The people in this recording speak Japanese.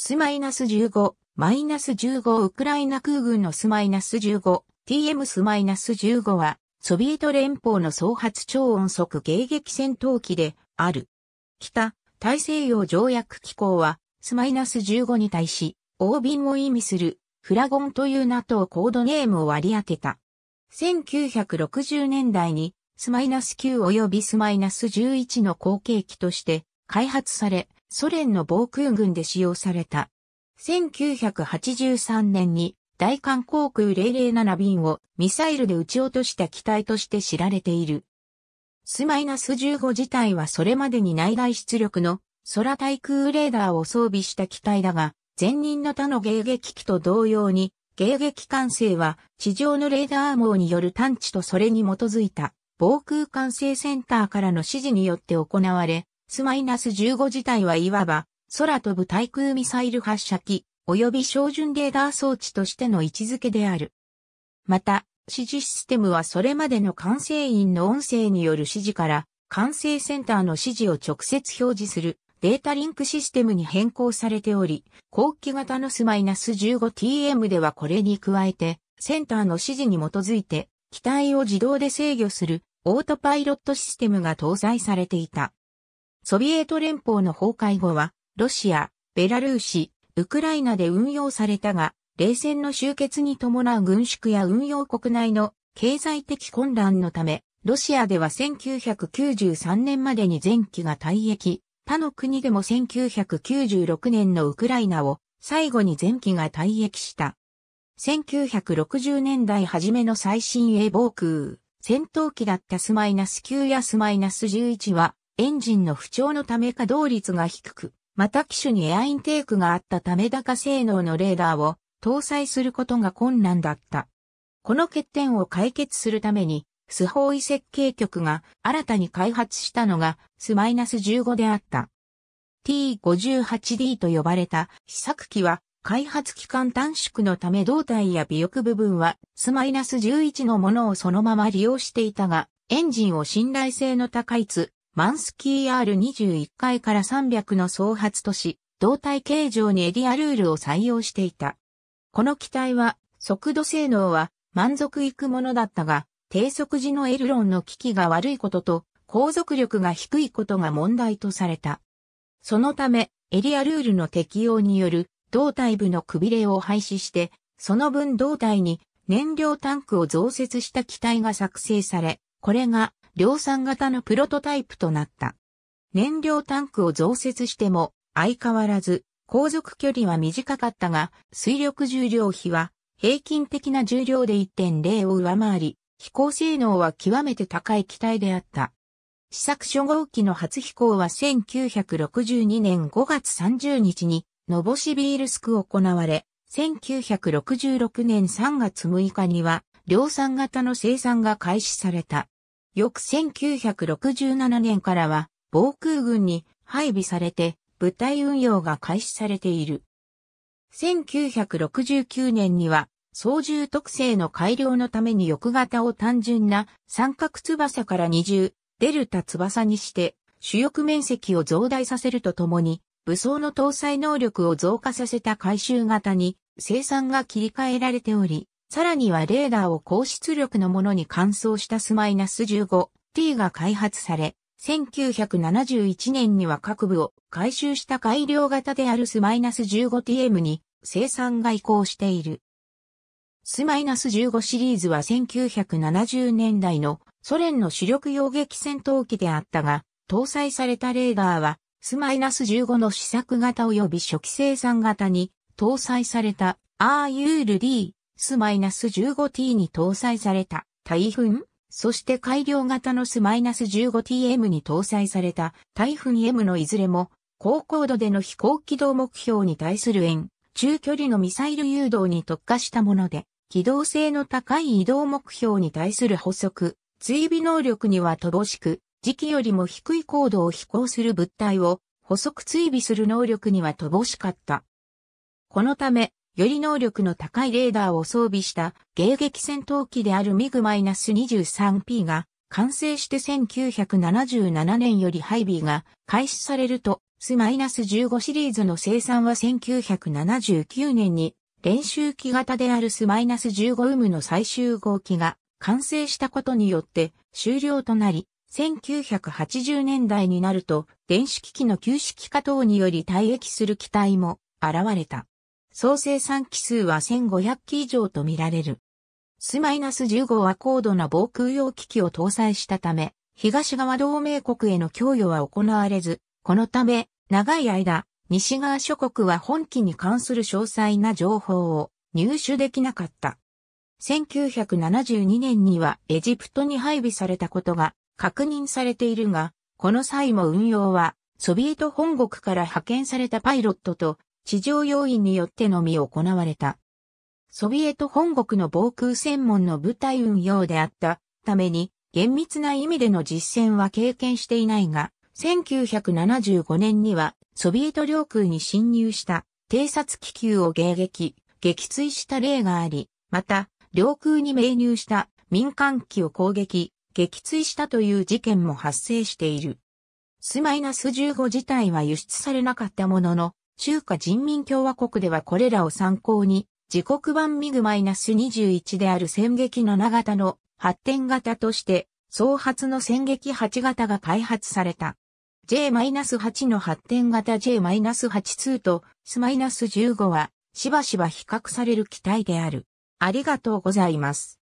スマイナス1 5マイナス15ウクライナ空軍のスマイナス1 5 TM スマイナス15は、ソビエト連邦の総発超音速迎撃戦闘機である。北、大西洋条約機構は、スマイナス15に対し、欧便を意味する、フラゴンというナ a t コードネームを割り当てた。1960年代に、スマイナス9及びスマイナス11の後継機として、開発され、ソ連の防空軍で使用された。1983年に大韓航空007便をミサイルで撃ち落とした機体として知られている。スマイナス1 5自体はそれまでに内外出力の空対空レーダーを装備した機体だが、前任の他の迎撃機と同様に、迎撃管制は地上のレーダー網による探知とそれに基づいた防空管制センターからの指示によって行われ、S-15 自体はいわば、空飛ぶ対空ミサイル発射機、及び照準レーダー装置としての位置づけである。また、指示システムはそれまでの管制員の音声による指示から、管制センターの指示を直接表示するデータリンクシステムに変更されており、後期型の S-15TM ではこれに加えて、センターの指示に基づいて、機体を自動で制御するオートパイロットシステムが搭載されていた。ソビエト連邦の崩壊後は、ロシア、ベラルーシ、ウクライナで運用されたが、冷戦の終結に伴う軍縮や運用国内の経済的混乱のため、ロシアでは1993年までに前期が退役、他の国でも1996年のウクライナを最後に前期が退役した。1960年代初めの最新鋭防空、戦闘機だったスマイナス9やスマイナス11はエンジンの不調のため稼働率が低く、また機種にエアインテークがあったため高性能のレーダーを搭載することが困難だった。この欠点を解決するために、スホーイ設計局が新たに開発したのがスマイナス -15 であった。T58D と呼ばれた試作機は開発期間短縮のため胴体や尾翼部分はスマイナス -11 のものをそのまま利用していたが、エンジンを信頼性の高いつマンスキー R21 階から300の総発とし、胴体形状にエディアルールを採用していた。この機体は、速度性能は満足いくものだったが、低速時のエルロンの機器が悪いことと、航続力が低いことが問題とされた。そのため、エリアルールの適用による胴体部のくびれを廃止して、その分胴体に燃料タンクを増設した機体が作成され、これが量産型のプロトタイプとなった。燃料タンクを増設しても相変わらず航続距離は短かったが水力重量比は平均的な重量で1.0を上回り飛行性能は極めて高い機体であった。試作初号機の初飛行は1962年5月30日にノボシビールスク行われ、1966年3月6日には量産型の生産が開始された。翌1967年からは防空軍に配備されて部隊運用が開始されている。1969年には操縦特性の改良のために翼型を単純な三角翼から二重、デルタ翼にして主翼面積を増大させるとともに武装の搭載能力を増加させた回収型に生産が切り替えられており、さらにはレーダーを高出力のものに換装したスマイナス 15T が開発され、1971年には各部を回収した改良型であるスマイナス 15TM に生産が移行している。スマイナス15シリーズは1970年代のソ連の主力洋撃戦闘機であったが、搭載されたレーダーはスマイナス15の試作型及び初期生産型に搭載された RULD S-15T に搭載されたタイフン、そして改良型の S-15TM に搭載されたタイフン M のいずれも高高度での飛行軌道目標に対する円、中距離のミサイル誘導に特化したもので、機動性の高い移動目標に対する補足、追尾能力には乏しく、時期よりも低い高度を飛行する物体を補足追尾する能力には乏しかった。このため、より能力の高いレーダーを装備した迎撃戦闘機であるミグ -23P が完成して1977年より配備が開始されると、ス1 5シリーズの生産は1979年に練習機型であるス1 5ウムの最終号機が完成したことによって終了となり、1980年代になると電子機器の旧式化等により退役する機体も現れた。総生産機数は1500機以上とみられる。スマイナス1 5は高度な防空用機器を搭載したため、東側同盟国への供与は行われず、このため、長い間、西側諸国は本機に関する詳細な情報を入手できなかった。1972年にはエジプトに配備されたことが確認されているが、この際も運用はソビエト本国から派遣されたパイロットと地上要員によってのみ行われた。ソビエト本国の防空専門の部隊運用であったために、厳密な意味での実践は経験していないが、1975年にはソビエト領空に侵入した偵察気球を迎撃、撃墜した例があり、また、領空に命入した民間機を攻撃、撃墜したという事件も発生している。スマイナス15自体は輸出されなかったものの、中華人民共和国ではこれらを参考に、自国版ミグ -21 である戦撃7型の発展型として、創発の戦撃8型が開発された。J-8 の発展型 J-82 と S-15 はしばしば比較される機体である。ありがとうございます。